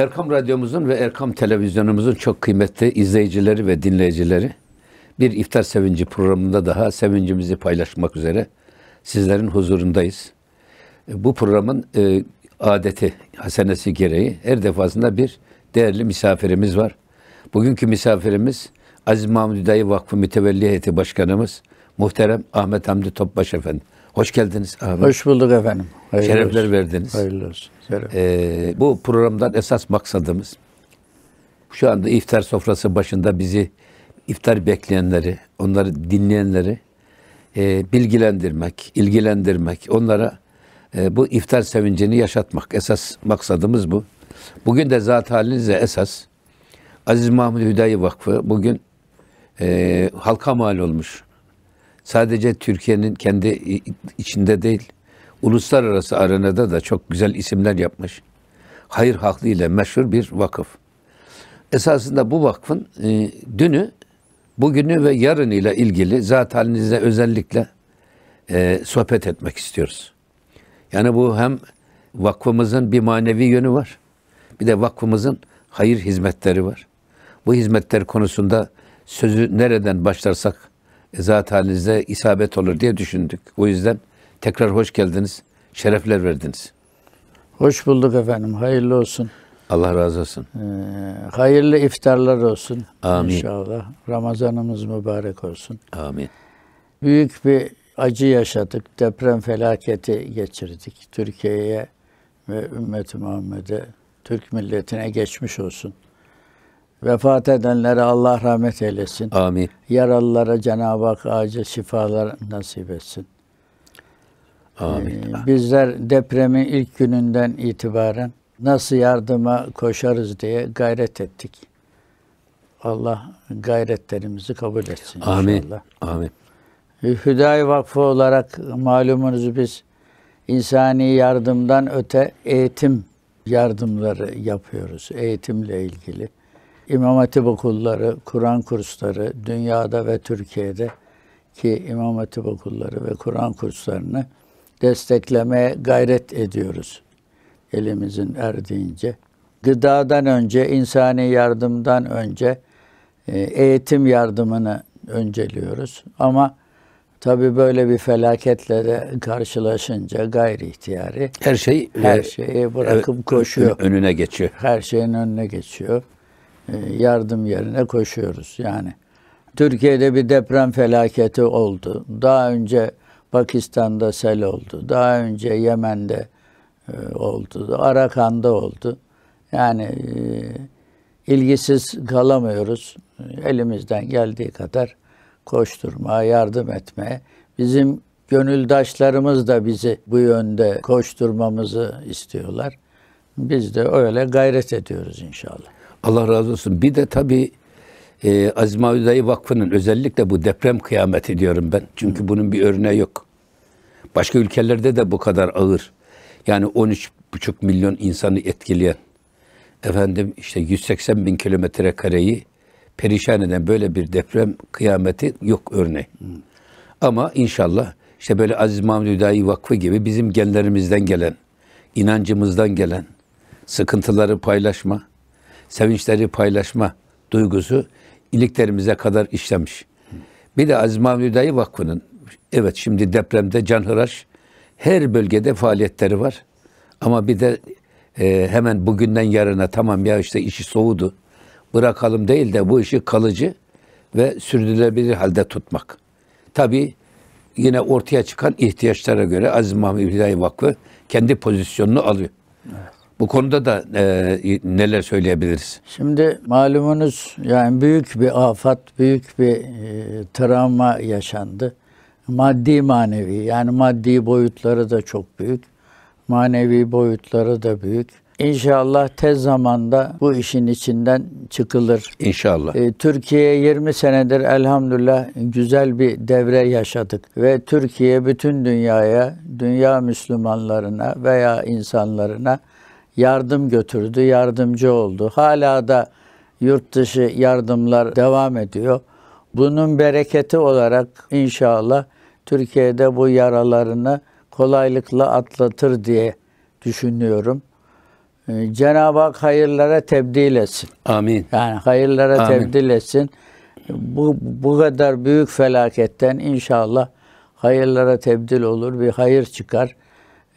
Erkam Radyomuzun ve Erkam Televizyonumuzun çok kıymetli izleyicileri ve dinleyicileri bir iftar sevinci programında daha sevincimizi paylaşmak üzere sizlerin huzurundayız. E, bu programın e, adeti, hasenesi gereği her defasında bir değerli misafirimiz var. Bugünkü misafirimiz Aziz Mahmud Hüdayi Vakfı Mütevelli Heyeti Başkanımız Muhterem Ahmet Hamdi Topbaş Efendi. Hoş geldiniz abi. Hoş bulduk efendim. Hayırlı Şerefler olsun. verdiniz. Hayırlı olsun. Ee, bu programdan esas maksadımız şu anda iftar sofrası başında bizi iftar bekleyenleri, onları dinleyenleri e, bilgilendirmek, ilgilendirmek, onlara e, bu iftar sevincini yaşatmak. Esas maksadımız bu. Bugün de zat halinize esas Aziz Mahmud Hüdayi Vakfı bugün e, halka mal olmuş sadece Türkiye'nin kendi içinde değil, uluslararası arenada da çok güzel isimler yapmış. Hayır haklı ile meşhur bir vakıf. Esasında bu vakfın e, dünü, bugünü ve yarın ile ilgili zat halinizde özellikle e, sohbet etmek istiyoruz. Yani bu hem vakfımızın bir manevi yönü var. Bir de vakfımızın hayır hizmetleri var. Bu hizmetler konusunda sözü nereden başlarsak zat isabet olur diye düşündük. O yüzden tekrar hoş geldiniz. Şerefler verdiniz. Hoş bulduk efendim. Hayırlı olsun. Allah razı olsun. Ee, hayırlı iftarlar olsun. Amin. İnşallah. Ramazanımız mübarek olsun. Amin. Büyük bir acı yaşadık. Deprem felaketi geçirdik. Türkiye'ye ve ümmeti Muhammed'e, Türk milletine geçmiş olsun. Vefat edenlere Allah rahmet eylesin. Amin. Yaralılara Cenab-ı Hak acil şifalar nasip etsin. Amin. Ee, bizler depremin ilk gününden itibaren nasıl yardıma koşarız diye gayret ettik. Allah gayretlerimizi kabul etsin Amin. inşallah. Amin. Ee, Hüdayi Vakfı olarak malumunuz biz insani yardımdan öte eğitim yardımları yapıyoruz. Eğitimle ilgili. İmam Hatip okulları, Kur'an kursları dünyada ve Türkiye'de ki İmam Hatip okulları ve Kur'an kurslarını desteklemeye gayret ediyoruz elimizin erdiğince. Gıdadan önce, insani yardımdan önce e, eğitim yardımını önceliyoruz. Ama tabi böyle bir felaketle de karşılaşınca gayri ihtiyari her şey e, her şeyi bırakıp e, koşuyor. Önüne geçiyor. Her şeyin önüne geçiyor. E, yardım yerine koşuyoruz yani. Türkiye'de bir deprem felaketi oldu. Daha önce Pakistan'da sel oldu. Daha önce Yemen'de e, oldu. Arakan'da oldu. Yani e, ilgisiz kalamıyoruz. Elimizden geldiği kadar koşturmaya, yardım etmeye. Bizim gönüldaşlarımız da bizi bu yönde koşturmamızı istiyorlar. Biz de öyle gayret ediyoruz inşallah. Allah razı olsun. Bir de tabii e, Azim Avudayı Vakfı'nın özellikle bu deprem kıyameti diyorum ben. Çünkü bunun bir örneği yok. Başka ülkelerde de bu kadar ağır. Yani 13,5 milyon insanı etkileyen, efendim işte 180 bin kilometre kareyi perişan eden böyle bir deprem kıyameti yok örneği. Ama inşallah işte böyle Aziz Mahmud Hüdayi Vakfı gibi bizim genlerimizden gelen, inancımızdan gelen, sıkıntıları paylaşma, sevinçleri paylaşma duygusu iliklerimize kadar işlemiş. Bir de Aziz Mahmud Dayı Vakfı'nın evet şimdi depremde canhıraş her bölgede faaliyetleri var. Ama bir de e, hemen bugünden yarına tamam ya işte işi soğudu. Bırakalım değil de bu işi kalıcı ve sürdürülebilir halde tutmak. Tabii yine ortaya çıkan ihtiyaçlara göre Aziz Mahmud Hüdayi Vakfı kendi pozisyonunu alıyor. Evet. Bu konuda da e, neler söyleyebiliriz? Şimdi malumunuz yani büyük bir afat, büyük bir e, travma yaşandı. Maddi manevi yani maddi boyutları da çok büyük. Manevi boyutları da büyük. İnşallah tez zamanda bu işin içinden çıkılır. İnşallah. E, Türkiye 20 senedir elhamdülillah güzel bir devre yaşadık ve Türkiye bütün dünyaya, dünya Müslümanlarına veya insanlarına yardım götürdü, yardımcı oldu. Hala da yurt dışı yardımlar devam ediyor. Bunun bereketi olarak inşallah Türkiye'de bu yaralarını kolaylıkla atlatır diye düşünüyorum. Ee, Cenab-ı Hak hayırlara tebdil etsin. Amin. Yani hayırlara Amin. tebdil etsin. Bu, bu kadar büyük felaketten inşallah hayırlara tebdil olur, bir hayır çıkar.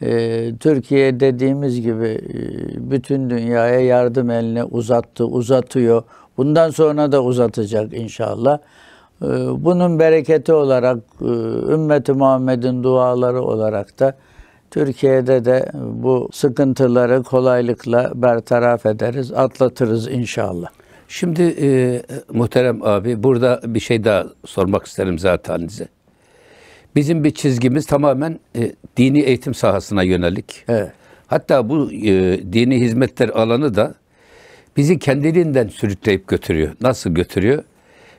Ee, Türkiye dediğimiz gibi e, bütün dünyaya yardım elini uzattı, uzatıyor. Bundan sonra da uzatacak inşallah. Ee, bunun bereketi olarak e, ümmeti Muhammed'in duaları olarak da Türkiye'de de bu sıkıntıları kolaylıkla bertaraf ederiz, atlatırız inşallah. Şimdi e, muhterem abi burada bir şey daha sormak isterim zaten size. Bizim bir çizgimiz tamamen e, dini eğitim sahasına yönelik. Evet. Hatta bu e, dini hizmetler alanı da bizi kendiliğinden sürükleyip götürüyor. Nasıl götürüyor?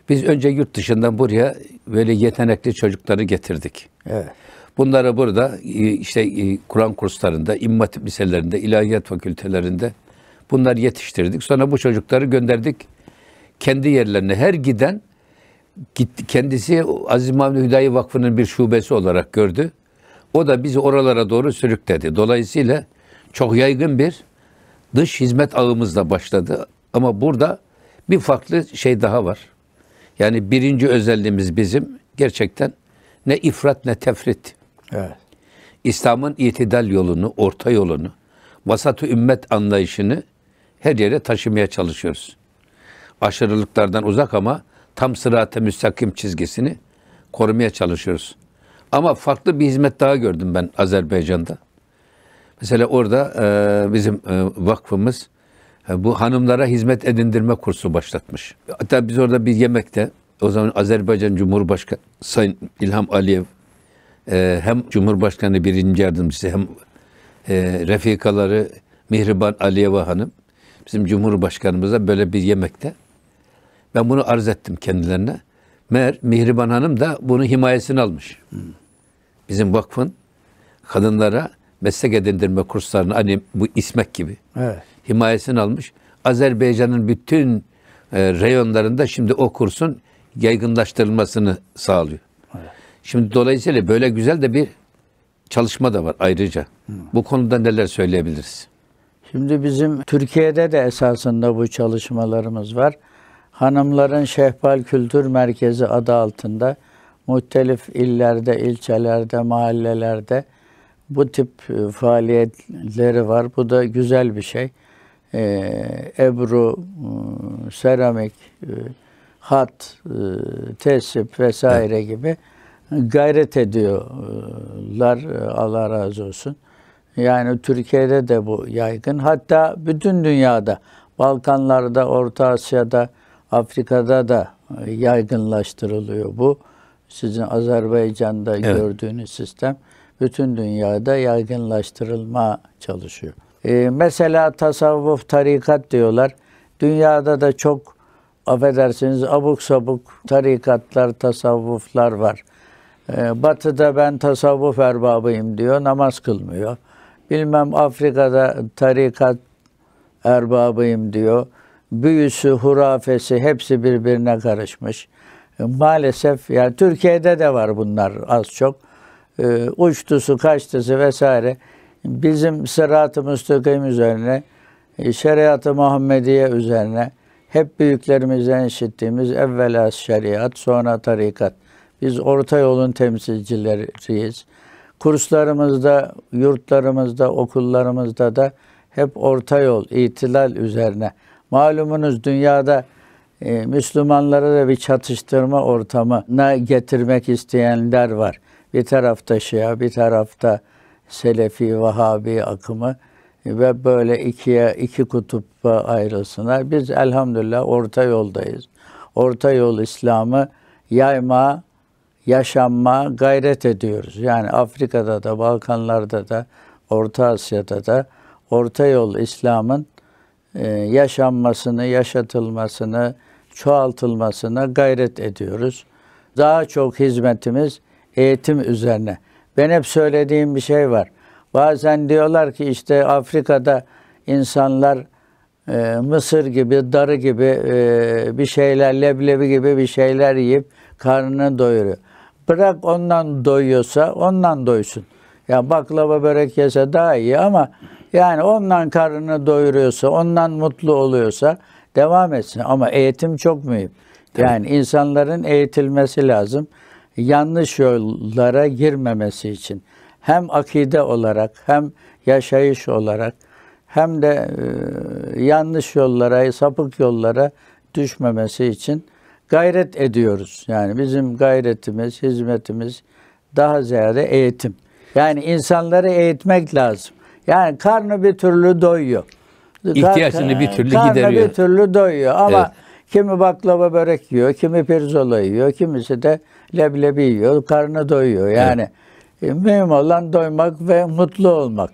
Biz önce yurt dışından buraya böyle yetenekli çocukları getirdik. Evet. Bunları burada e, işte e, Kur'an kurslarında, immatip liselerinde, ilahiyat fakültelerinde bunları yetiştirdik. Sonra bu çocukları gönderdik kendi yerlerine. Her giden gitti, kendisi Aziz Mahmud Hüdayi Vakfı'nın bir şubesi olarak gördü. O da bizi oralara doğru sürükledi. Dolayısıyla çok yaygın bir dış hizmet ağımızla başladı. Ama burada bir farklı şey daha var. Yani birinci özelliğimiz bizim gerçekten ne ifrat ne tefrit. Evet. İslam'ın itidal yolunu, orta yolunu, vasat-ı ümmet anlayışını her yere taşımaya çalışıyoruz. Aşırılıklardan uzak ama tam sırat müstakim çizgisini korumaya çalışıyoruz. Ama farklı bir hizmet daha gördüm ben Azerbaycan'da. Mesela orada e, bizim e, vakfımız e, bu hanımlara hizmet edindirme kursu başlatmış. Hatta biz orada bir yemekte o zaman Azerbaycan Cumhurbaşkanı Sayın İlham Aliyev e, hem Cumhurbaşkanı birinci yardımcısı hem e, refikaları Mihriban Aliyeva Hanım bizim Cumhurbaşkanımıza böyle bir yemekte ben bunu arz ettim kendilerine. Meğer Mihriban Hanım da bunu himayesini almış. Bizim vakfın kadınlara meslek edindirme kurslarını hani bu ismek gibi evet. himayesini almış. Azerbaycan'ın bütün e, reyonlarında şimdi o kursun yaygınlaştırılmasını sağlıyor. Evet. Şimdi dolayısıyla böyle güzel de bir çalışma da var ayrıca. Hı. Bu konuda neler söyleyebiliriz? Şimdi bizim Türkiye'de de esasında bu çalışmalarımız var. Hanımların Şehpal Kültür Merkezi adı altında muhtelif illerde, ilçelerde, mahallelerde bu tip e, faaliyetleri var. Bu da güzel bir şey. E, Ebru, e, seramik, hat, tesip vesaire gibi gayret ediyorlar. Allah razı olsun. Yani Türkiye'de de bu yaygın. Hatta bütün dünyada, Balkanlarda, Orta Asya'da, Afrika'da da e, yaygınlaştırılıyor bu. Sizin Azerbaycan'da evet. gördüğünüz sistem bütün dünyada yaygınlaştırılma çalışıyor. Ee, mesela tasavvuf, tarikat diyorlar. Dünyada da çok affedersiniz abuk sabuk tarikatlar, tasavvuflar var. Ee, batı'da ben tasavvuf erbabıyım diyor, namaz kılmıyor. Bilmem Afrika'da tarikat erbabıyım diyor büyüsü, hurafesi hepsi birbirine karışmış. E, maalesef yani Türkiye'de de var bunlar az çok. E, uçtusu, kaçtısı vesaire. Bizim sırat-ı müstakim üzerine, e, şeriat-ı Muhammediye üzerine hep büyüklerimizden işittiğimiz evvela şeriat, sonra tarikat. Biz orta yolun temsilcileriyiz. Kurslarımızda, yurtlarımızda, okullarımızda da hep orta yol, itilal üzerine Malumunuz dünyada e, Müslümanları da bir çatıştırma ortamına getirmek isteyenler var. Bir tarafta Şia, bir tarafta Selefi, Vahabi akımı e, ve böyle ikiye iki kutupla ayrılsınlar. Biz elhamdülillah orta yoldayız. Orta yol İslam'ı yayma, yaşanma gayret ediyoruz. Yani Afrika'da da, Balkanlarda da, Orta Asya'da da orta yol İslam'ın e, yaşanmasını, yaşatılmasını, çoğaltılmasına gayret ediyoruz. Daha çok hizmetimiz eğitim üzerine. Ben hep söylediğim bir şey var. Bazen diyorlar ki işte Afrika'da insanlar e, mısır gibi, darı gibi e, bir şeyler, leblebi gibi bir şeyler yiyip karnını doyuruyor. Bırak ondan doyuyorsa ondan doysun. Ya baklava börek yese daha iyi ama yani ondan karnını doyuruyorsa, ondan mutlu oluyorsa devam etsin. Ama eğitim çok mühim. Tabii. Yani insanların eğitilmesi lazım. Yanlış yollara girmemesi için. Hem akide olarak hem yaşayış olarak hem de e, yanlış yollara, sapık yollara düşmemesi için gayret ediyoruz. Yani bizim gayretimiz, hizmetimiz daha ziyade eğitim. Yani insanları eğitmek lazım. Yani karnı bir türlü doyuyor. İhtiyacını bir türlü karnı gideriyor. Karnı bir türlü doyuyor ama evet. kimi baklava börek yiyor, kimi pirzola yiyor, kimisi de leblebi yiyor. Karnı doyuyor. Yani evet. mühim olan doymak ve mutlu olmak.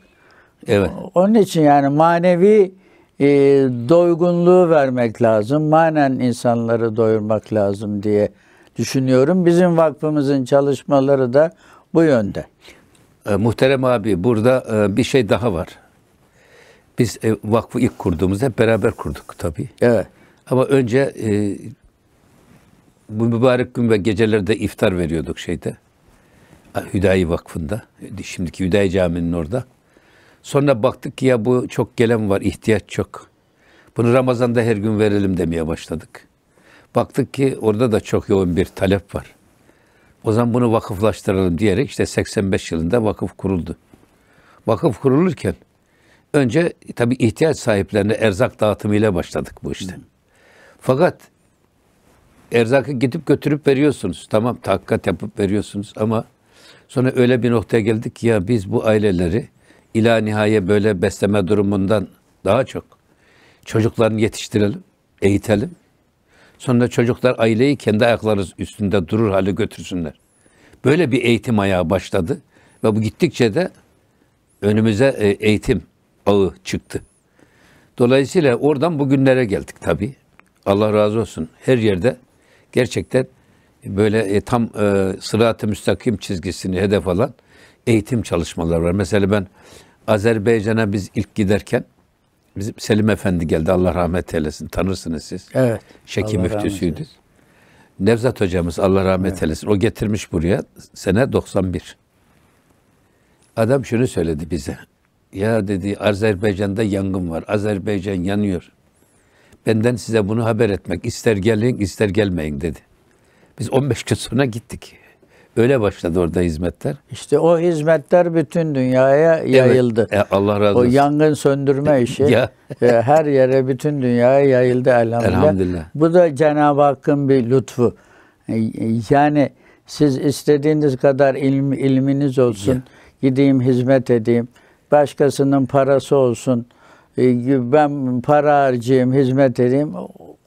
Evet. Onun için yani manevi e, doygunluğu vermek lazım. Manen insanları doyurmak lazım diye düşünüyorum. Bizim vakfımızın çalışmaları da bu yönde. E, muhterem abi burada e, bir şey daha var. Biz e, vakfı ilk kurduğumuzda hep beraber kurduk tabii. Evet. Ama önce e, bu mübarek gün ve gecelerde iftar veriyorduk şeyde. Hüdayi Vakfı'nda. E, şimdiki Hüdayi Camii'nin orada. Sonra baktık ki ya bu çok gelen var, ihtiyaç çok. Bunu Ramazan'da her gün verelim demeye başladık. Baktık ki orada da çok yoğun bir talep var. O zaman bunu vakıflaştıralım diyerek işte 85 yılında vakıf kuruldu. Vakıf kurulurken önce tabii ihtiyaç sahiplerine erzak dağıtımıyla başladık bu işte. Fakat erzakı gidip götürüp veriyorsunuz. Tamam takkat yapıp veriyorsunuz ama sonra öyle bir noktaya geldik ki ya biz bu aileleri ila nihaye böyle besleme durumundan daha çok çocuklarını yetiştirelim, eğitelim. Sonra çocuklar aileyi kendi ayakları üstünde durur hale götürsünler. Böyle bir eğitim ayağı başladı ve bu gittikçe de önümüze e, eğitim ağı çıktı. Dolayısıyla oradan bugünlere geldik tabii. Allah razı olsun. Her yerde gerçekten böyle e, tam e, sırat-ı müstakim çizgisini hedef alan eğitim çalışmaları var. Mesela ben Azerbaycan'a biz ilk giderken bizim Selim Efendi geldi Allah rahmet eylesin. Tanırsınız siz. Evet. Şeki Allah müftüsüydü. Nevzat hocamız Allah rahmet evet. eylesin. O getirmiş buraya sene 91. Adam şunu söyledi bize. Ya dedi Azerbaycan'da yangın var. Azerbaycan yanıyor. Benden size bunu haber etmek. ister gelin ister gelmeyin dedi. Biz 15 gün sonra gittik. Öyle başladı orada hizmetler. İşte o hizmetler bütün dünyaya yayıldı. Evet. Allah razı olsun. O yangın söndürme işi ya. E, her yere bütün dünyaya yayıldı elhamdülillah. elhamdülillah. Bu da Cenab-ı Hakk'ın bir lütfu. E, yani siz istediğiniz kadar ilm, ilminiz olsun. Ya. Gideyim hizmet edeyim. Başkasının parası olsun. E, ben para harcayayım, hizmet edeyim.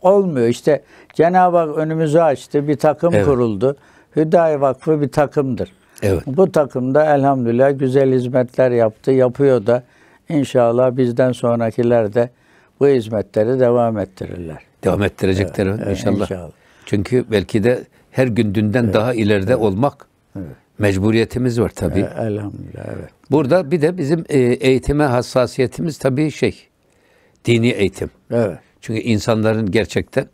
Olmuyor. İşte Cenab-ı Hak önümüzü açtı. Bir takım evet. kuruldu. Hüdayi Vakfı bir takımdır. Evet. Bu takımda elhamdülillah güzel hizmetler yaptı, yapıyor da inşallah bizden sonrakiler de bu hizmetleri devam ettirirler. Devam ettirecekler evet, inşallah. inşallah. Çünkü belki de her gün dünden evet, daha ileride evet, olmak evet. mecburiyetimiz var tabii. E, elhamdülillah evet. Burada bir de bizim e, eğitime hassasiyetimiz tabii şey, dini eğitim. Evet. Çünkü insanların gerçekten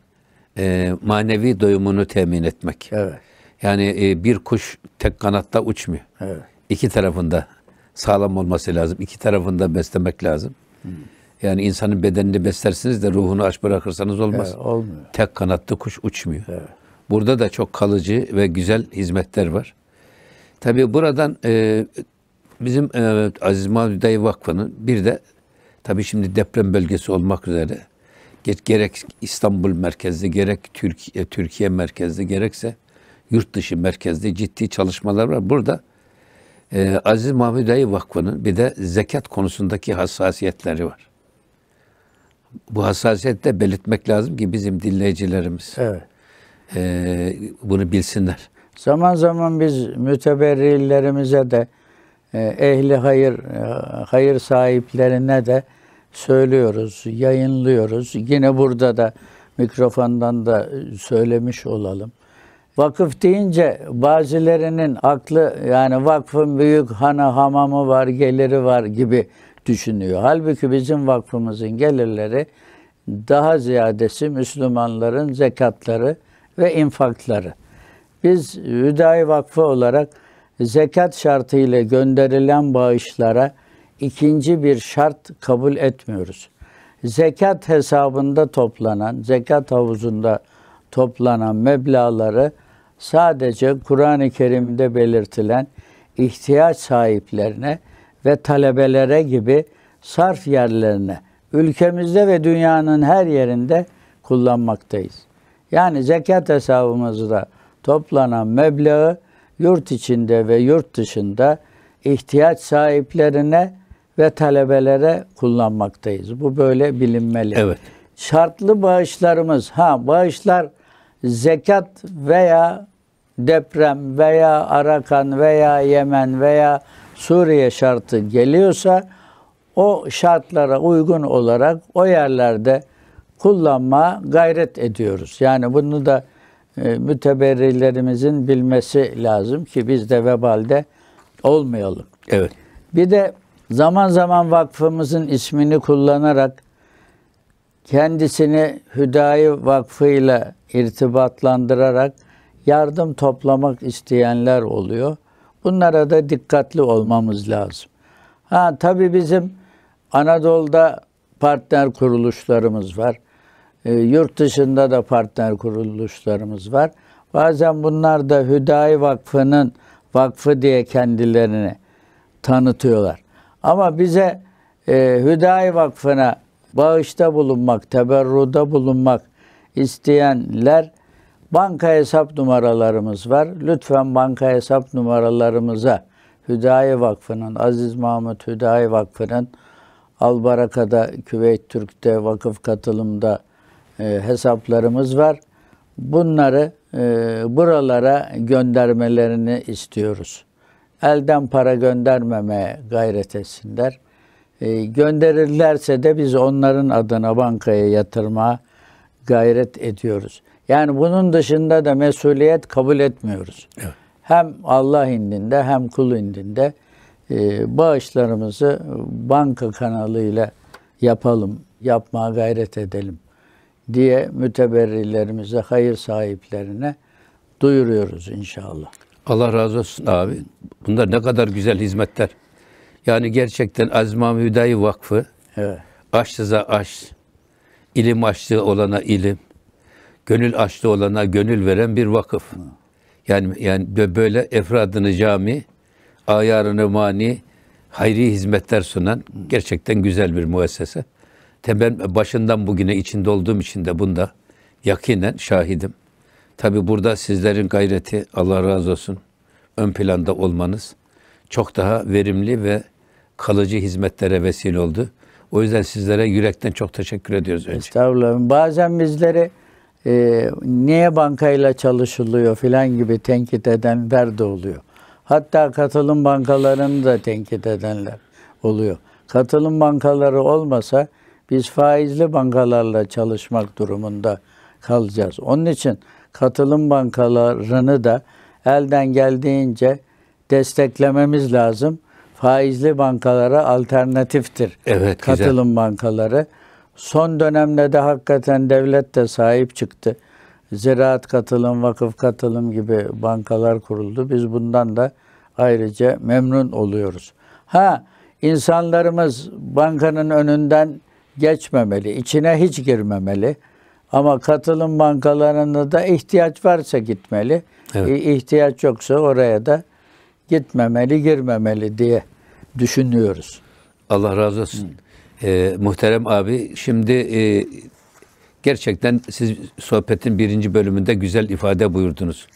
e, manevi doyumunu temin etmek. Evet. Yani e, bir kuş tek kanatta uçmuyor. Evet. İki tarafında sağlam olması lazım. İki tarafında beslemek lazım. Hı. Yani insanın bedenini beslersiniz de ruhunu aç bırakırsanız olmaz. Evet, olmuyor. Tek kanatta kuş uçmuyor. Evet. Burada da çok kalıcı ve güzel hizmetler var. Tabi buradan e, bizim e, Aziz Mahmud Dayı Vakfı'nın bir de tabi şimdi deprem bölgesi olmak üzere gerek İstanbul merkezli gerek Türkiye, Türkiye merkezli gerekse yurt dışı merkezli ciddi çalışmalar var. Burada e, Aziz Mahmud Dayı Vakfı'nın bir de zekat konusundaki hassasiyetleri var. Bu hassasiyeti de belirtmek lazım ki bizim dinleyicilerimiz evet. e, bunu bilsinler. Zaman zaman biz müteberrilerimize de e, ehli hayır e, hayır sahiplerine de söylüyoruz, yayınlıyoruz. Yine burada da mikrofondan da söylemiş olalım. Vakıf deyince bazılarının aklı yani vakfın büyük hanı hamamı var, geliri var gibi düşünüyor. Halbuki bizim vakfımızın gelirleri daha ziyadesi Müslümanların zekatları ve infakları. Biz Hüdayi Vakfı olarak zekat şartıyla gönderilen bağışlara ikinci bir şart kabul etmiyoruz. Zekat hesabında toplanan, zekat havuzunda toplanan meblaları sadece Kur'an-ı Kerim'de belirtilen ihtiyaç sahiplerine ve talebelere gibi sarf yerlerine ülkemizde ve dünyanın her yerinde kullanmaktayız. Yani zekat hesabımızda toplanan meblağı yurt içinde ve yurt dışında ihtiyaç sahiplerine ve talebelere kullanmaktayız. Bu böyle bilinmeli. Evet. Şartlı bağışlarımız, ha bağışlar zekat veya deprem veya Arakan veya Yemen veya Suriye şartı geliyorsa o şartlara uygun olarak o yerlerde kullanma gayret ediyoruz. Yani bunu da e, müteberrilerimizin bilmesi lazım ki biz de vebalde olmayalım. Evet. Bir de zaman zaman vakfımızın ismini kullanarak kendisini Hüdayi Vakfı ile irtibatlandırarak yardım toplamak isteyenler oluyor. Bunlara da dikkatli olmamız lazım. Ha tabii bizim Anadolu'da partner kuruluşlarımız var. E, yurt dışında da partner kuruluşlarımız var. Bazen bunlar da Hüdayi Vakfı'nın vakfı diye kendilerini tanıtıyorlar. Ama bize e, Hüdayi Vakfı'na bağışta bulunmak, teberruda bulunmak isteyenler Banka hesap numaralarımız var. Lütfen banka hesap numaralarımıza Hüdayi Vakfı'nın, Aziz Mahmut Hüdayi Vakfı'nın Albaraka'da, Küveyt Türk'te, vakıf katılımda e, hesaplarımız var. Bunları e, buralara göndermelerini istiyoruz. Elden para göndermemeye gayret etsinler. E, gönderirlerse de biz onların adına bankaya yatırma gayret ediyoruz. Yani bunun dışında da mesuliyet kabul etmiyoruz. Evet. Hem Allah indinde hem kul indinde e, bağışlarımızı banka kanalıyla yapalım, yapmaya gayret edelim diye müteberrilerimize, hayır sahiplerine duyuruyoruz inşallah. Allah razı olsun abi. Bunlar ne kadar güzel hizmetler. Yani gerçekten Azma Hüdayi Vakfı evet. aç size ilim açlığı olana ilim, gönül açtı olana gönül veren bir vakıf. Yani yani böyle efradını cami, ayarını mani, hayri hizmetler sunan gerçekten güzel bir müessese. Temel başından bugüne içinde olduğum için de bunda yakinen şahidim. Tabi burada sizlerin gayreti Allah razı olsun ön planda olmanız çok daha verimli ve kalıcı hizmetlere vesile oldu. O yüzden sizlere yürekten çok teşekkür ediyoruz önce. Estağfurullah. Bazen bizleri e, niye bankayla çalışılıyor filan gibi tenkit edenler de oluyor. Hatta katılım bankalarını da tenkit edenler oluyor. Katılım bankaları olmasa biz faizli bankalarla çalışmak durumunda kalacağız. Onun için katılım bankalarını da elden geldiğince desteklememiz lazım. Faizli bankalara alternatiftir. Evet, katılım güzel. bankaları. Son dönemde de hakikaten devlet de sahip çıktı. Ziraat katılım, vakıf katılım gibi bankalar kuruldu. Biz bundan da ayrıca memnun oluyoruz. Ha insanlarımız bankanın önünden geçmemeli, içine hiç girmemeli. Ama katılım bankalarında da ihtiyaç varsa gitmeli. Evet. İhtiyaç yoksa oraya da gitmemeli, girmemeli diye düşünüyoruz. Allah razı olsun. Hı. Ee, muhterem abi şimdi e, gerçekten siz sohbetin birinci bölümünde güzel ifade buyurdunuz.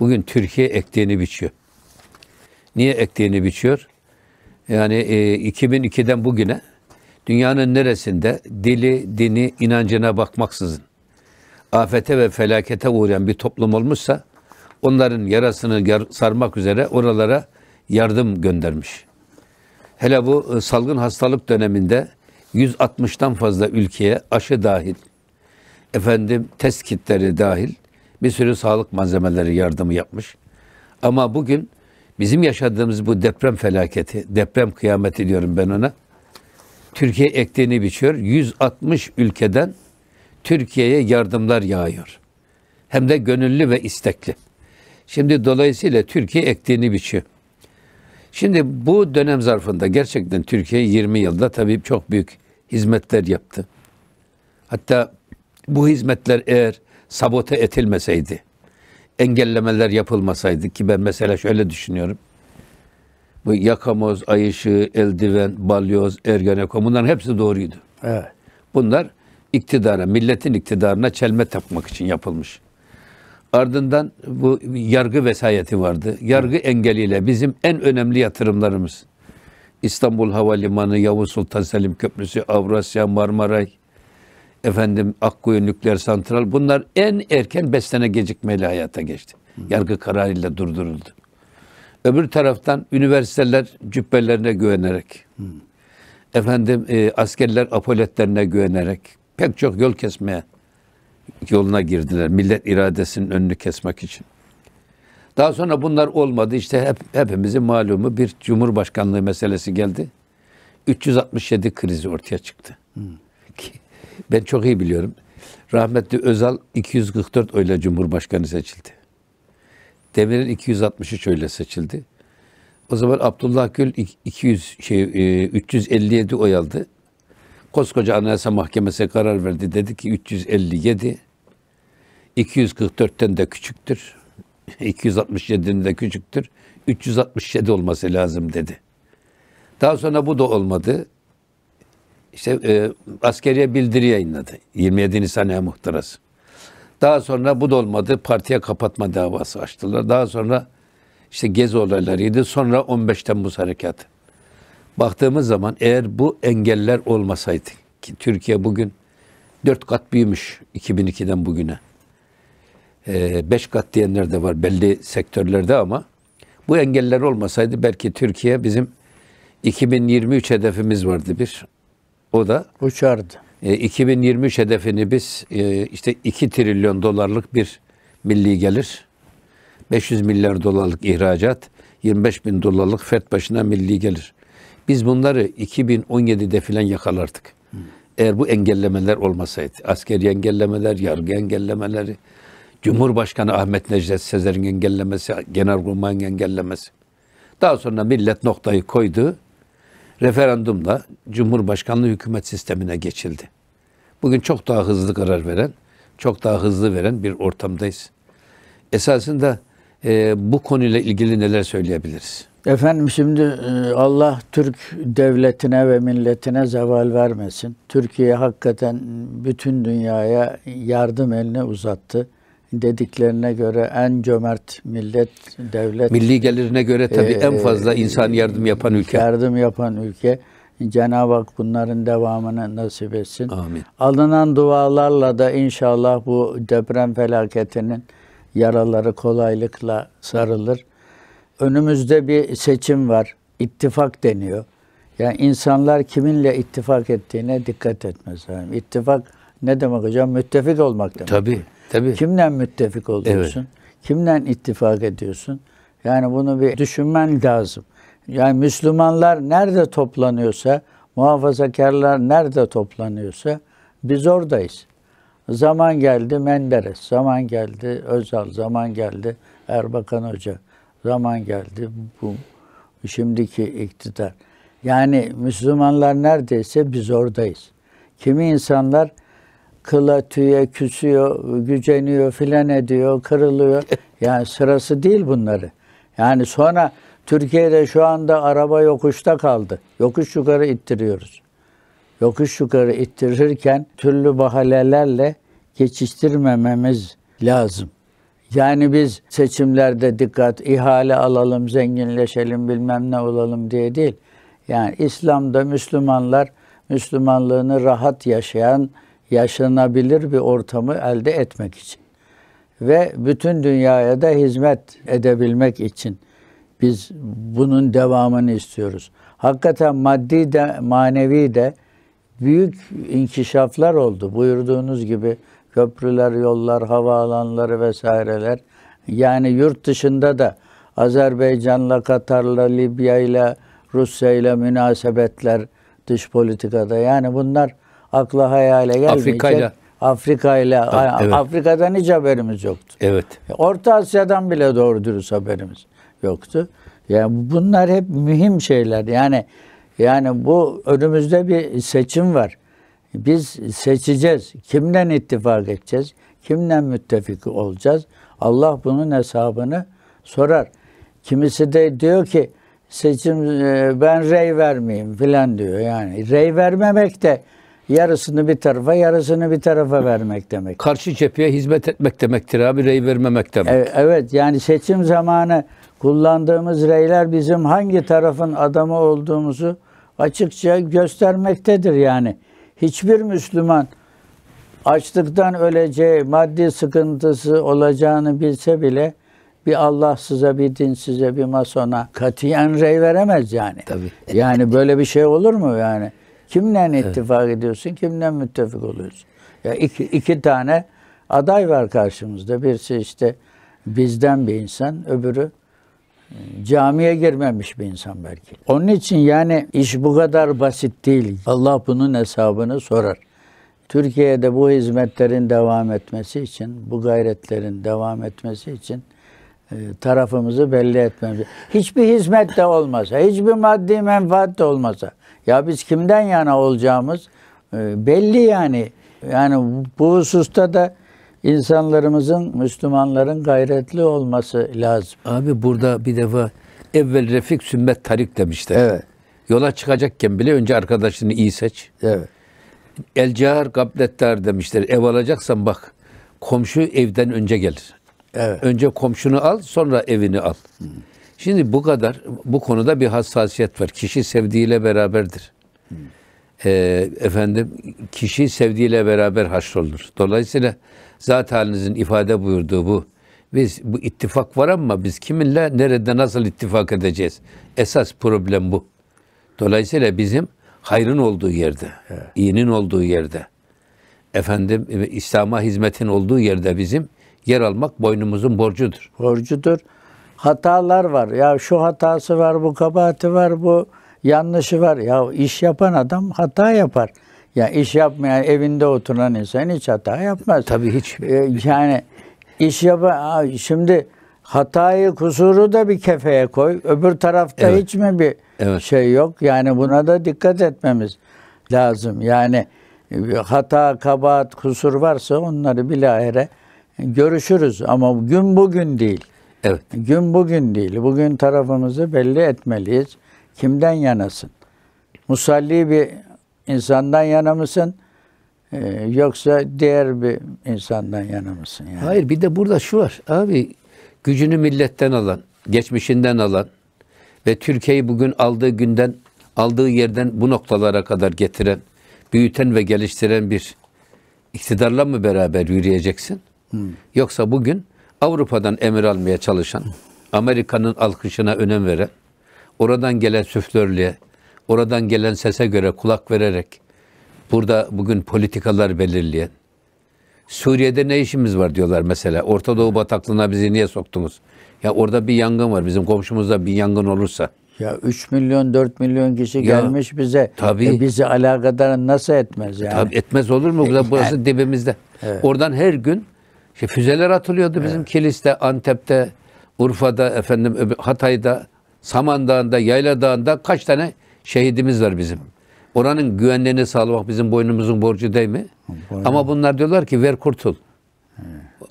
Bugün Türkiye ektiğini biçiyor. Niye ektiğini biçiyor? Yani e, 2002'den bugüne dünyanın neresinde dili, dini, inancına bakmaksızın afete ve felakete uğrayan bir toplum olmuşsa onların yarasını sarmak üzere oralara yardım göndermiş. Hele bu e, salgın hastalık döneminde 160'tan fazla ülkeye aşı dahil, efendim test kitleri dahil bir sürü sağlık malzemeleri yardımı yapmış. Ama bugün bizim yaşadığımız bu deprem felaketi, deprem kıyameti diyorum ben ona. Türkiye ektiğini biçiyor. 160 ülkeden Türkiye'ye yardımlar yağıyor. Hem de gönüllü ve istekli. Şimdi dolayısıyla Türkiye ektiğini biçiyor. Şimdi bu dönem zarfında gerçekten Türkiye 20 yılda tabii çok büyük hizmetler yaptı. Hatta bu hizmetler eğer sabote etilmeseydi, engellemeler yapılmasaydı ki ben mesela şöyle düşünüyorum. Bu yakamoz, ayışı, eldiven, balyoz, ergenekon bunların hepsi doğruydu. Evet. Bunlar iktidara, milletin iktidarına çelme takmak için yapılmış. Ardından bu yargı vesayeti vardı. Yargı engeliyle bizim en önemli yatırımlarımız. İstanbul Havalimanı, Yavuz Sultan Selim Köprüsü, Avrasya, Marmaray, efendim Akkuyu Nükleer Santral bunlar en erken 5 gecikmeyle hayata geçti. Yargı kararıyla durduruldu. Öbür taraftan üniversiteler cübbelerine güvenerek, efendim e, askerler apoletlerine güvenerek pek çok yol kesmeye yoluna girdiler. Millet iradesinin önünü kesmek için. Daha sonra bunlar olmadı. İşte hep, hepimizin malumu bir cumhurbaşkanlığı meselesi geldi. 367 krizi ortaya çıktı. Hmm. Ben çok iyi biliyorum. Rahmetli Özal 244 oyla cumhurbaşkanı seçildi. Demirin 263 oyla seçildi. O zaman Abdullah Gül 200 şey 357 e, oy aldı. Koskoca Anayasa Mahkemesi karar verdi. Dedi ki 357 244'ten de küçüktür. 267'nin de küçüktür. 367 olması lazım dedi. Daha sonra bu da olmadı. İşte e, askeriye bildiri yayınladı. 27 Nisan muhtarası. Daha sonra bu da olmadı. Partiye kapatma davası açtılar. Daha sonra işte gezi olaylarıydı. Sonra 15 Temmuz harekatı. Baktığımız zaman eğer bu engeller olmasaydı ki Türkiye bugün dört kat büyümüş 2002'den bugüne. Ee, beş kat diyenler de var belli sektörlerde ama bu engeller olmasaydı belki Türkiye bizim 2023 hedefimiz vardı bir. O da uçardı. E, 2023 hedefini biz e, işte 2 trilyon dolarlık bir milli gelir, 500 milyar dolarlık ihracat, 25 bin dolarlık fert başına milli gelir. Biz bunları 2017'de filan yakalardık. Eğer bu engellemeler olmasaydı, askeri engellemeler, yargı engellemeleri, Cumhurbaşkanı Ahmet Necdet Sezer'in engellemesi, Genelkurmay'ın engellemesi. Daha sonra millet noktayı koydu. Referandumla Cumhurbaşkanlığı hükümet sistemine geçildi. Bugün çok daha hızlı karar veren, çok daha hızlı veren bir ortamdayız. Esasında e, bu konuyla ilgili neler söyleyebiliriz? Efendim şimdi e, Allah Türk devletine ve milletine zeval vermesin. Türkiye hakikaten bütün dünyaya yardım eline uzattı dediklerine göre en cömert millet, devlet. Milli gelirine göre tabii en e, fazla insan yardım yapan ülke. Yardım yapan ülke. Cenab-ı Hak bunların devamını nasip etsin. Amin. Alınan dualarla da inşallah bu deprem felaketinin yaraları kolaylıkla sarılır. Önümüzde bir seçim var. İttifak deniyor. Yani insanlar kiminle ittifak ettiğine dikkat etmez. Yani ittifak ne demek hocam? Müttefik olmak demek. Tabii. Tabii. Kimden müttefik oluyorsun? Evet. Kimden ittifak ediyorsun? Yani bunu bir düşünmen lazım. Yani Müslümanlar nerede toplanıyorsa, muhafazakarlar nerede toplanıyorsa biz oradayız. Zaman geldi Menderes, zaman geldi Özal, zaman geldi Erbakan Hoca, zaman geldi bu şimdiki iktidar. Yani Müslümanlar neredeyse biz oradayız. Kimi insanlar kıla tüye küsüyor, güceniyor filan ediyor, kırılıyor. Yani sırası değil bunları. Yani sonra Türkiye'de şu anda araba yokuşta kaldı. Yokuş yukarı ittiriyoruz. Yokuş yukarı ittirirken türlü bahanelerle geçiştirmememiz lazım. Yani biz seçimlerde dikkat, ihale alalım, zenginleşelim, bilmem ne olalım diye değil. Yani İslam'da Müslümanlar Müslümanlığını rahat yaşayan yaşanabilir bir ortamı elde etmek için ve bütün dünyaya da hizmet edebilmek için biz bunun devamını istiyoruz. Hakikaten maddi de manevi de büyük inkişaflar oldu. Buyurduğunuz gibi köprüler, yollar, havaalanları vesaireler. Yani yurt dışında da Azerbaycan'la, Katar'la, Libya'yla, Rusya'yla münasebetler dış politikada. Yani bunlar akla hayale gelmeyecek. Afrika'yla. Afrika'yla. Ha, evet. Afrika'dan hiç haberimiz yoktu. Evet. Orta Asya'dan bile doğru dürüst haberimiz yoktu. Yani bunlar hep mühim şeyler. Yani yani bu önümüzde bir seçim var. Biz seçeceğiz. Kimden ittifak edeceğiz? Kimden müttefik olacağız? Allah bunun hesabını sorar. Kimisi de diyor ki seçim e, ben rey vermeyeyim filan diyor. Yani rey vermemek de yarısını bir tarafa yarısını bir tarafa vermek demek. Karşı cepheye hizmet etmek demektir abi rey vermemek demek. E, evet yani seçim zamanı kullandığımız reyler bizim hangi tarafın adamı olduğumuzu açıkça göstermektedir yani. Hiçbir Müslüman açlıktan öleceği, maddi sıkıntısı olacağını bilse bile bir Allah size bir din size bir masona katiyen rey veremez yani. Tabii. Yani böyle bir şey olur mu yani? Kimle evet. ediyorsun, kimle müttefik oluyorsun? Ya iki, iki tane aday var karşımızda. Birisi işte bizden bir insan, öbürü e, camiye girmemiş bir insan belki. Onun için yani iş bu kadar basit değil. Allah bunun hesabını sorar. Türkiye'de bu hizmetlerin devam etmesi için, bu gayretlerin devam etmesi için e, tarafımızı belli etmemiz. Hiçbir hizmet de olmasa, hiçbir maddi menfaat de olmasa, ya biz kimden yana olacağımız e, belli yani. Yani bu hususta da insanlarımızın, Müslümanların gayretli olması lazım. Abi burada bir defa evvel refik sümmet tarik demişler. Evet. Yola çıkacakken bile önce arkadaşını iyi seç. Evet. El cihar gablettar demişler. Ev alacaksan bak komşu evden önce gelir. Evet. Önce komşunu al sonra evini al. Hı. Şimdi bu kadar bu konuda bir hassasiyet var. Kişi sevdiğiyle beraberdir. Hmm. efendim kişi sevdiğiyle beraber haşrolur. Dolayısıyla zat halinizin ifade buyurduğu bu. Biz bu ittifak var ama biz kiminle nerede nasıl ittifak edeceğiz? Esas problem bu. Dolayısıyla bizim hayrın olduğu yerde, evet. iyinin olduğu yerde, efendim İslam'a hizmetin olduğu yerde bizim yer almak boynumuzun borcudur. Borcudur hatalar var. Ya şu hatası var, bu kabahati var, bu yanlışı var. Ya iş yapan adam hata yapar. Ya iş yapmayan evinde oturan insan hiç hata yapmaz. Tabii hiç. E, yani iş yapan şimdi hatayı kusuru da bir kefeye koy. Öbür tarafta evet. hiç mi bir evet. şey yok? Yani buna da dikkat etmemiz lazım. Yani e, hata, kabahat, kusur varsa onları bilahare görüşürüz ama gün bugün değil. Evet. Gün bugün değil. Bugün tarafımızı belli etmeliyiz. Kimden yanasın? Musalli bir insandan yana mısın? Ee, yoksa diğer bir insandan yana mısın? Yani? Hayır bir de burada şu var. Abi gücünü milletten alan, geçmişinden alan ve Türkiye'yi bugün aldığı günden, aldığı yerden bu noktalara kadar getiren, büyüten ve geliştiren bir iktidarla mı beraber yürüyeceksin? Hmm. Yoksa bugün Avrupa'dan emir almaya çalışan, Amerika'nın alkışına önem veren, oradan gelen süflörlüğe, oradan gelen sese göre kulak vererek burada bugün politikalar belirleyen, Suriye'de ne işimiz var diyorlar mesela. Orta Doğu bataklığına bizi niye soktunuz? Ya orada bir yangın var. Bizim komşumuzda bir yangın olursa. Ya 3 milyon 4 milyon kişi ya, gelmiş bize. Tabii. E bizi alakadar nasıl etmez yani? Tabii etmez olur mu? E, Burası yani, dibimizde. Evet. Oradan her gün işte füzeler atılıyordu bizim evet. kiliste, Antep'te, Urfa'da, efendim Hatay'da, Samandağ'ında, Yayladağ'ında kaç tane şehidimiz var bizim. Oranın güvenliğini sağlamak bizim boynumuzun borcu değil mi? Boynum. Ama bunlar diyorlar ki ver kurtul.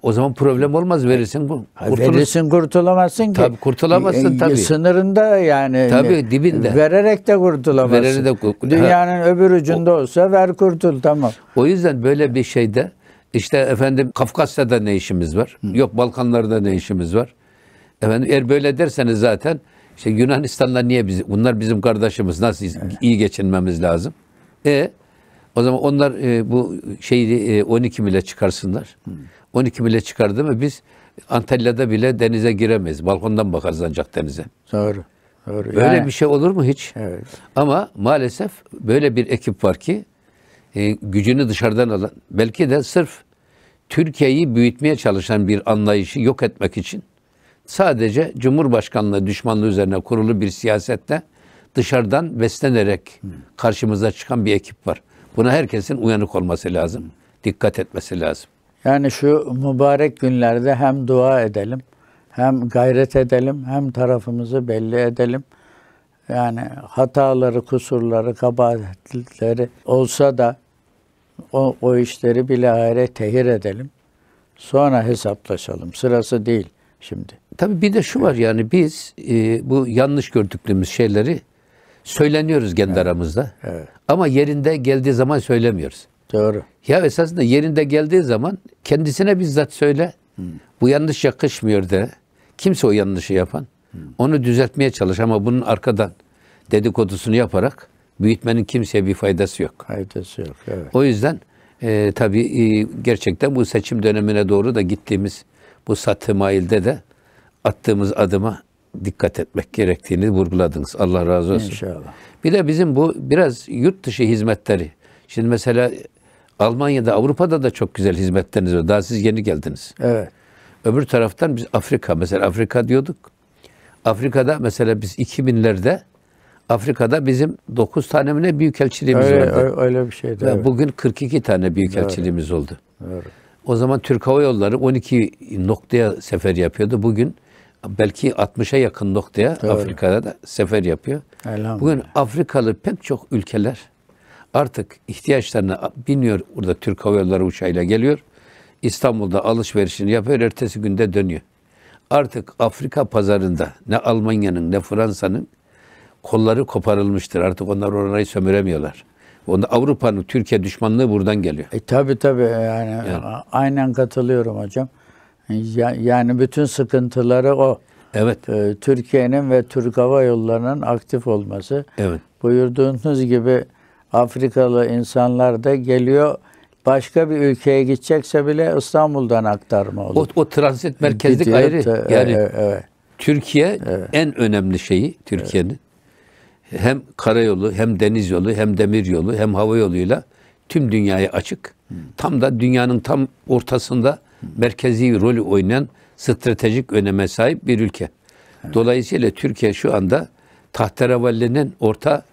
O zaman problem olmaz verirsin bu. Verirsin kurtulamazsın ki. Tabii kurtulamazsın e, tabii. Sınırında yani. Tabii dibinde. Vererek de kurtulamazsın. Vererek de kurtulamazsın. Dünyanın ha. öbür ucunda olsa ver kurtul tamam. O yüzden böyle bir şeyde işte efendim Kafkasya'da ne işimiz var? Hı. Yok Balkanlarda ne işimiz var? Efendim eğer böyle derseniz zaten işte Yunanistan'la niye biz bunlar bizim kardeşimiz nasıl evet. iyi geçinmemiz lazım? E o zaman onlar e, bu şeyi e, 12 mile çıkarsınlar. Hı. 12 mile çıkardı mı biz Antalya'da bile denize giremeyiz. Balkondan bakarız ancak denize. Doğru. Doğru. Böyle yani, bir şey olur mu hiç? Evet. Ama maalesef böyle bir ekip var ki e, gücünü dışarıdan alan, belki de sırf Türkiye'yi büyütmeye çalışan bir anlayışı yok etmek için sadece Cumhurbaşkanlığı düşmanlığı üzerine kurulu bir siyasette dışarıdan beslenerek karşımıza çıkan bir ekip var. Buna herkesin uyanık olması lazım. Dikkat etmesi lazım. Yani şu mübarek günlerde hem dua edelim, hem gayret edelim, hem tarafımızı belli edelim. Yani hataları, kusurları, kabahatleri olsa da o, o işleri bilahare tehir edelim. Sonra hesaplaşalım. Sırası değil şimdi. Tabii bir de şu var yani biz e, bu yanlış gördüklerimiz şeyleri söyleniyoruz kendi evet. aramızda. Evet. Ama yerinde geldiği zaman söylemiyoruz. Doğru. Ya esasında yerinde geldiği zaman kendisine bizzat söyle. Hı. Hmm. Bu yanlış yakışmıyor de. Kimse o yanlışı yapan. Hı. Hmm. Onu düzeltmeye çalış ama bunun arkadan dedikodusunu yaparak büyütmenin kimseye bir faydası yok. Faydası yok. Evet. O yüzden e, tabii e, gerçekten bu seçim dönemine doğru da gittiğimiz bu satı mailde de attığımız adıma dikkat etmek gerektiğini vurguladınız. Allah razı olsun. İnşallah. Bir de bizim bu biraz yurt dışı hizmetleri. Şimdi mesela Almanya'da, Avrupa'da da çok güzel hizmetleriniz var. Daha siz yeni geldiniz. Evet. Öbür taraftan biz Afrika, mesela Afrika diyorduk. Afrika'da mesela biz 2000'lerde Afrika'da bizim 9 tane mi ne büyükelçiliğimiz öyle, vardı. Öyle bir şeydi. Ve evet. bugün 42 tane büyükelçiliğimiz evet. oldu. Evet. O zaman Türk Hava Yolları 12 noktaya sefer yapıyordu. Bugün belki 60'a yakın noktaya Doğru. Afrika'da da sefer yapıyor. Bugün Afrikalı pek çok ülkeler artık ihtiyaçlarına biniyor. orada Türk Hava Yolları uçağıyla geliyor. İstanbul'da alışverişini yapıyor. Ertesi günde dönüyor. Artık Afrika pazarında ne Almanya'nın ne Fransa'nın kolları koparılmıştır. Artık onlar orayı sömüremiyorlar. Onda Avrupa'nın Türkiye düşmanlığı buradan geliyor. E, tabii tabii yani, yani. aynen katılıyorum hocam. Yani bütün sıkıntıları o. Evet. E, Türkiye'nin ve Türk Hava Yolları'nın aktif olması. Evet. Buyurduğunuz gibi Afrikalı insanlar da geliyor. Başka bir ülkeye gidecekse bile İstanbul'dan aktarma olur. O, o transit merkezlik Gidiyor, ayrı. Yani evet. E. Türkiye evet. en önemli şeyi Türkiye'nin. Evet hem karayolu hem deniz yolu hem demir yolu hem hava yoluyla tüm dünyaya açık. Tam da dünyanın tam ortasında merkezi rolü oynayan stratejik öneme sahip bir ülke. Dolayısıyla Türkiye şu anda tahterevallinin orta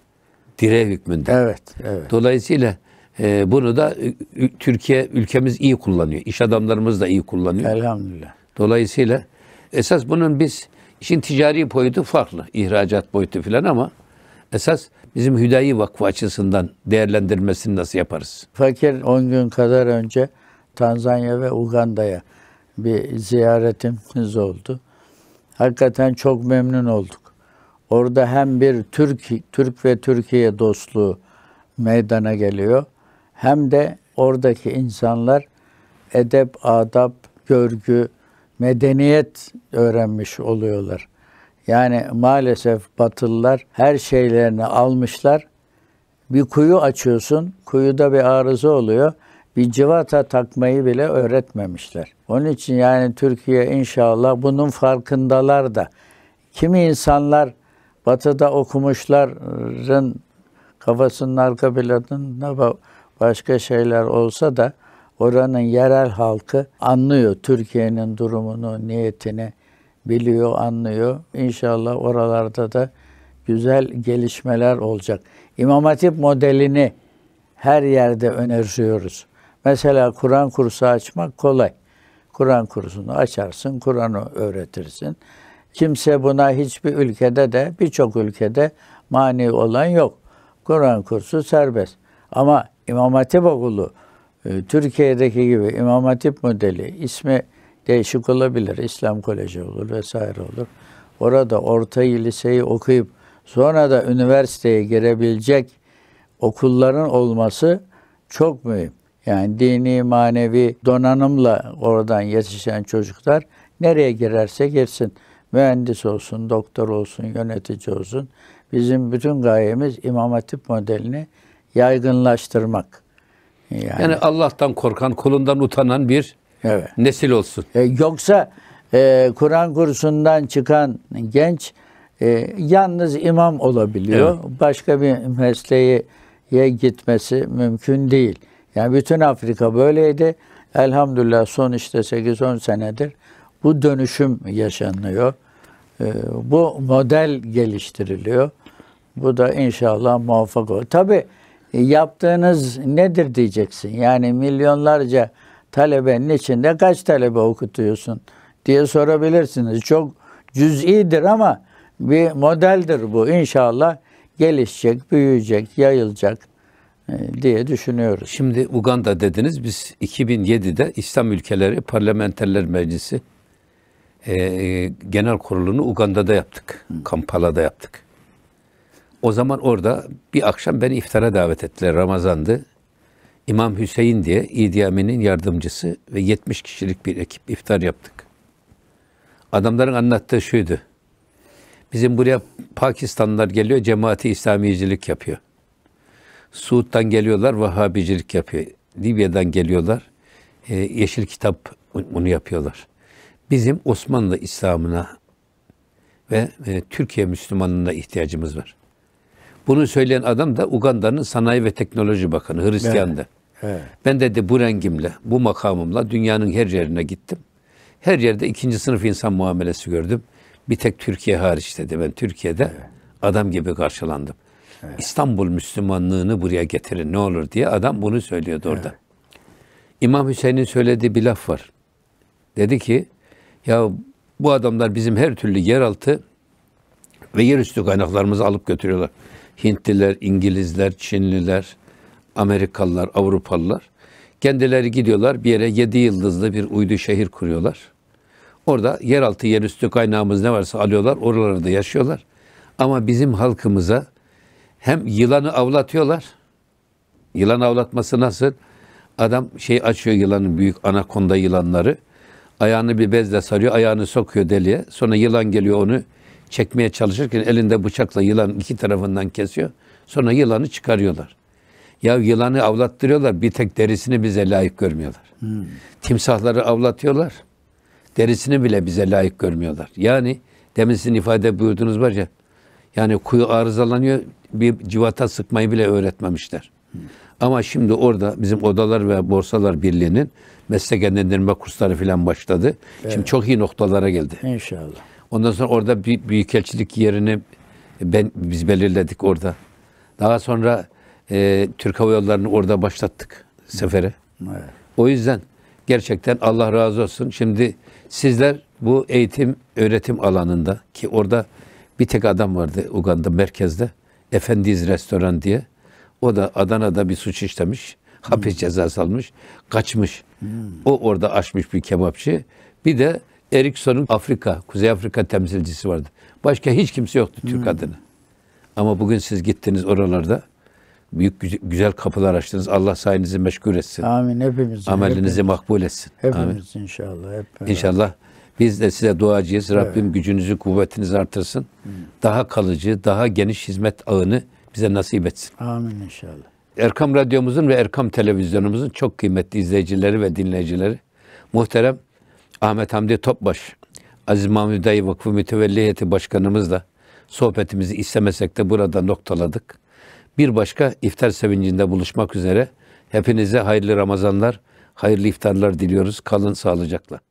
direği hükmünde. Evet, evet. Dolayısıyla e, bunu da Türkiye ülkemiz iyi kullanıyor. İş adamlarımız da iyi kullanıyor. Elhamdülillah. Dolayısıyla esas bunun biz işin ticari boyutu farklı. ihracat boyutu filan ama esas bizim Hüdayi Vakfı açısından değerlendirmesini nasıl yaparız? Fakir 10 gün kadar önce Tanzanya ve Uganda'ya bir ziyaretimiz oldu. Hakikaten çok memnun olduk. Orada hem bir Türk, Türk ve Türkiye dostluğu meydana geliyor hem de oradaki insanlar edep, adap, görgü, medeniyet öğrenmiş oluyorlar. Yani maalesef batılılar her şeylerini almışlar. Bir kuyu açıyorsun, kuyuda bir arıza oluyor. Bir civata takmayı bile öğretmemişler. Onun için yani Türkiye inşallah bunun farkındalar da. Kimi insanlar batıda okumuşların kafasının arka planında başka şeyler olsa da oranın yerel halkı anlıyor Türkiye'nin durumunu, niyetini biliyor, anlıyor. İnşallah oralarda da güzel gelişmeler olacak. İmam Hatip modelini her yerde öneriyoruz. Mesela Kur'an kursu açmak kolay. Kur'an kursunu açarsın, Kur'an'ı öğretirsin. Kimse buna hiçbir ülkede de, birçok ülkede mani olan yok. Kur'an kursu serbest. Ama İmam Hatip Okulu, e, Türkiye'deki gibi İmam Hatip modeli, ismi değişik olabilir. İslam Koleji olur vesaire olur. Orada ortayı, liseyi okuyup sonra da üniversiteye girebilecek okulların olması çok mühim. Yani dini, manevi donanımla oradan yetişen çocuklar nereye girerse girsin. Mühendis olsun, doktor olsun, yönetici olsun. Bizim bütün gayemiz İmam Hatip modelini yaygınlaştırmak. Yani, yani Allah'tan korkan, kulundan utanan bir Evet. Nesil olsun. E, yoksa e, Kur'an kursundan çıkan genç e, yalnız imam olabiliyor. Evet. Başka bir mesleğe gitmesi mümkün değil. Yani bütün Afrika böyleydi. Elhamdülillah son işte 8-10 senedir bu dönüşüm yaşanıyor. E, bu model geliştiriliyor. Bu da inşallah muvaffak olur. Tabii e, yaptığınız nedir diyeceksin. Yani milyonlarca talebenin içinde kaç talebe okutuyorsun diye sorabilirsiniz. Çok cüz'idir ama bir modeldir bu. İnşallah gelişecek, büyüyecek, yayılacak e, diye düşünüyoruz. Şimdi Uganda dediniz. Biz 2007'de İslam Ülkeleri Parlamenterler Meclisi e, e Genel Kurulu'nu Uganda'da yaptık. Kampala'da yaptık. O zaman orada bir akşam beni iftara davet ettiler. Ramazandı. İmam Hüseyin diye İdi Amin'in yardımcısı ve 70 kişilik bir ekip iftar yaptık. Adamların anlattığı şuydu. Bizim buraya Pakistanlılar geliyor, cemaati İslamicilik yapıyor. Suud'dan geliyorlar, vahabicilik yapıyor. Libya'dan geliyorlar, e, Yeşil Kitap bunu yapıyorlar. Bizim Osmanlı İslam'ına ve e, Türkiye Müslümanlığına ihtiyacımız var. Bunu söyleyen adam da Uganda'nın Sanayi ve Teknoloji Bakanı, Hristiyan'dı. Evet. He. Ben dedi bu rengimle, bu makamımla dünyanın her yerine gittim. Her yerde ikinci sınıf insan muamelesi gördüm. Bir tek Türkiye hariç dedi. Ben Türkiye'de evet. adam gibi karşılandım. Evet. İstanbul Müslümanlığını buraya getirin ne olur diye adam bunu söylüyordu orada. Evet. İmam Hüseyin'in söylediği bir laf var. Dedi ki ya bu adamlar bizim her türlü yeraltı ve yerüstü kaynaklarımızı alıp götürüyorlar. Hintliler, İngilizler, Çinliler, Amerikalılar, Avrupalılar. Kendileri gidiyorlar bir yere yedi yıldızlı bir uydu şehir kuruyorlar. Orada yeraltı, yerüstü kaynağımız ne varsa alıyorlar, oralarda yaşıyorlar. Ama bizim halkımıza hem yılanı avlatıyorlar. Yılan avlatması nasıl? Adam şey açıyor yılanın büyük anakonda yılanları. Ayağını bir bezle sarıyor, ayağını sokuyor deliye. Sonra yılan geliyor onu çekmeye çalışırken elinde bıçakla yılan iki tarafından kesiyor. Sonra yılanı çıkarıyorlar. Ya yılanı avlattırıyorlar bir tek derisini bize layık görmüyorlar. Hmm. Timsahları avlatıyorlar. Derisini bile bize layık görmüyorlar. Yani demin sizin ifade buyurdunuz var ya. Yani kuyu arızalanıyor bir civata sıkmayı bile öğretmemişler. Hmm. Ama şimdi orada bizim Odalar ve Borsalar Birliği'nin meslek edindirme kursları falan başladı. Evet. Şimdi çok iyi noktalara geldi. İnşallah. Ondan sonra orada bir büyükelçilik yerini ben biz belirledik orada. Daha sonra e, Türk Hava Yolları'nı orada başlattık sefere. Evet. O yüzden gerçekten Allah razı olsun. Şimdi sizler bu eğitim, öğretim alanında ki orada bir tek adam vardı Uganda merkezde. Efendiz Restoran diye. O da Adana'da bir suç işlemiş. Hmm. Hapis hmm. cezası almış. Kaçmış. Hmm. O orada açmış bir kebapçı. Bir de Erikson'un Afrika, Kuzey Afrika temsilcisi vardı. Başka hiç kimse yoktu Türk hmm. adına. Ama bugün siz gittiniz oralarda büyük güzel kapılar açtınız. Allah sayenizi meşgul etsin. Amin hepimiz. Amelinizi hepimiz. makbul etsin. Hepimiz Amin. inşallah. Hep inşallah. Biz de size duacıyız. Evet. Rabbim gücünüzü, kuvvetinizi artırsın. Hı. Hmm. Daha kalıcı, daha geniş hizmet ağını bize nasip etsin. Amin inşallah. Erkam Radyomuzun ve Erkam Televizyonumuzun çok kıymetli izleyicileri ve dinleyicileri. Muhterem Ahmet Hamdi Topbaş, Aziz Mahmud Dayı Vakfı Mütevelliyeti Başkanımızla sohbetimizi istemesek de burada noktaladık bir başka iftar sevincinde buluşmak üzere. Hepinize hayırlı Ramazanlar, hayırlı iftarlar diliyoruz. Kalın sağlıcakla.